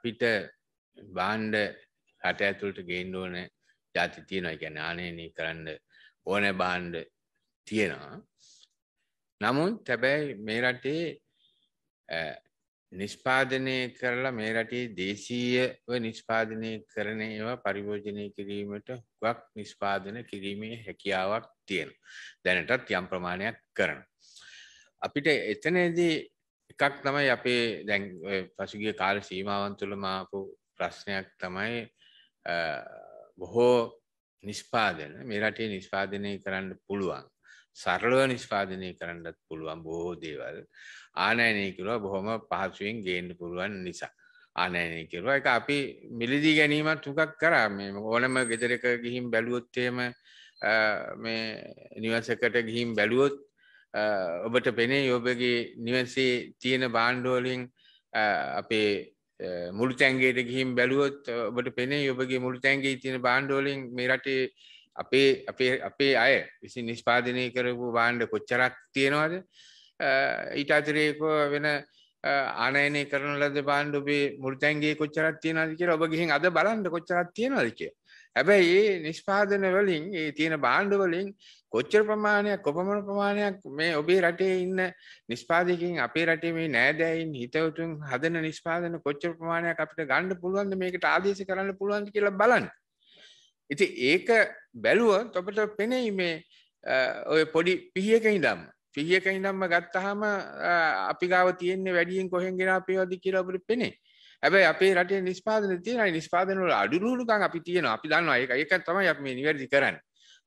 අපිට බාණ්ඩ රට ඇතුළට ගේන්න ඕන ಜಾති තියෙනවා. ඒ කියන්නේ ආනයනය කරන්න ඕන බාණ්ඩ තියෙනවා. නමුත් හැබැයි මේ රටේ නිෂ්පාදනය කරලා මේ රටේ දේශීයව නිෂ්පාදනය කරන ඒවා පරිභෝජනය කිරීමට හුඟක් නිෂ්පාදන කිරීමේ හැකියාවක් තියෙනවා. දැනටත් යම් ප්‍රමාණයක් කරනවා. අපිට එතනදී එකක් තමයි අපේ දැන් පසුගිය කාල සීමාවන් තුළ මාපු ප්‍රශ්නයක් තමයි බොහෝ නිස්්පාදන මේ රටේ නිස්්පාදනය කරන්න පුළුවන් සරලව නිස්්පාදනය කරන්නත් පුළුවන් බොහෝ දේවල් ආනයනය කිරුව බොහොම පහසුවෙන් ගේන්න පුළුවන් නිසා ආනයනය කිරුව එක අපි මිලිදී ගැනීමත් තුකක් කරා මේ ඕනම ගෙදරක ගිහිම් බැලුවොත්තේම මේ නිවසකට ගිහිම් බැලුවොත් ඔබට පෙනේ යෝබගේ නිවන්සේ තියෙන බාණ්ඩෝලින් අපේ මුළු තැන්ගේට ගිහිම් බැලුවොත් ඔබට පෙනේ යොබගේ මුළු තැන්ගේ තියෙන බාණ්ඩෝලින් මේ රටේ අපේ අපේ අපේ අය විසි නිෂ්පාදනය කරපු බාණ්ඩ කොච්චරක් තියෙනවාද ඊට අතරේක වෙන ආනයනය කරන ලද බාණ්ඩ ඔබේ මුෘතැන්ගේ කොච්චරත් තියෙනද කියලා ඔබ ගිහින් අද බලන්න කොච්චරත් තියෙනවද කිය. හැබැයි ඒ නිෂ්පාදන වලින් ඒ තියෙන බාණ්ඩ වලින් කොච්චර ප්‍රමාණයක් කොපමණ ප්‍රමාණයක් මේ ඔබේ රටේ ඉන්න නිෂ්පාදකයන් අපේ රටේ මේ නෑදෑයින් හිතවතුන් හදන නිෂ්පාදන කොච්චර ප්‍රමාණයක් අපිට ගන්න පුළුවන්ද මේකට ආදේශ කරන්න පුළුවන්ද කියලා බලන්න. ඉතින් ඒක බැලුවොත් අපිට පෙනෙයි මේ ඔය පොඩි පිහියක ඉඳන්ම සිහියක ඉඳම්ම ගත්තහම අපි ගාව තියෙන්නේ වැඩියෙන් කොහෙන් ගෙන අපේවද කියලා අපිට පෙනේ. හැබැයි අපේ රටේ නිෂ්පාදන තියෙන නිෂ්පාදන වල අඩුලුණුකම් අපි තියෙනවා. අපි දන්නවා ඒක ඒක තමයි අපි මේ නිවැරදි කරන්නේ.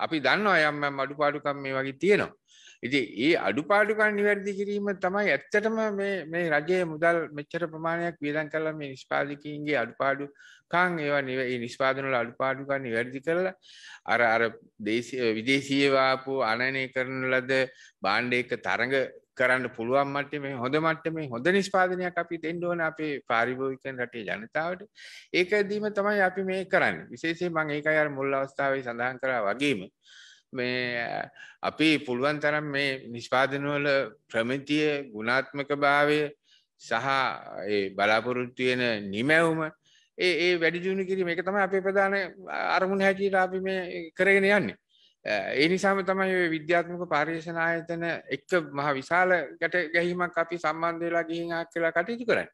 අපි දන්නවා යම් යම් අඩුපාඩුකම් මේ වගේ තියෙනවා. ඉතින් ඒ අඩුපාඩුකම් නිවැරදි කිරීම තමයි ඇත්තටම මේ මේ රජයේ මුදල් මෙච්චර ප්‍රමාණයක් වියදම් කරලා මේ නිෂ්පාදකීන්ගේ අඩුපාඩුකම් ඒවා ඒ නිෂ්පාදන වල අඩුපාඩුකම් නිවැරදි කරලා අර අර දේශීය විදේශීය වාපු අනනය කරන ලද භාණ්ඩ එක තරඟ කරන්න පුළුවන් මට්ටමේ හොඳ මට්ටමේ හොඳ නිෂ්පාදනයක් අපි දෙන්න ඕන අපේ පාරිභෝගිකයන් රටේ ජනතාවට ඒකදීම තමයි අපි මේ කරන්නේ විශේෂයෙන් මම ඒකයි අර මුල් අවස්ථාවේ සඳහන් කරා වගේම මේ අපි පුළුවන් තරම් මේ නිෂ්පාදන වල ප්‍රමිතිය ගුණාත්මකභාවය සහ ඒ බලාපොරොත්තු වෙන නිමැවුම ඒ ඒ වැඩි දියුණු කිරීම ඒක තමයි අපේ ප්‍රධාන අරමුණ හැටියට අපි මේ කරගෙන යන්නේ ඒ නිසාම තමයි විද්‍යාත්මක පර්යේෂණ ආයතන එක්ක මහ විශාල ගැට ගැහිමක් අපි සම්බන්ධ වෙලා ගිහින් ආක් වෙලා කටයුතු කරන්නේ.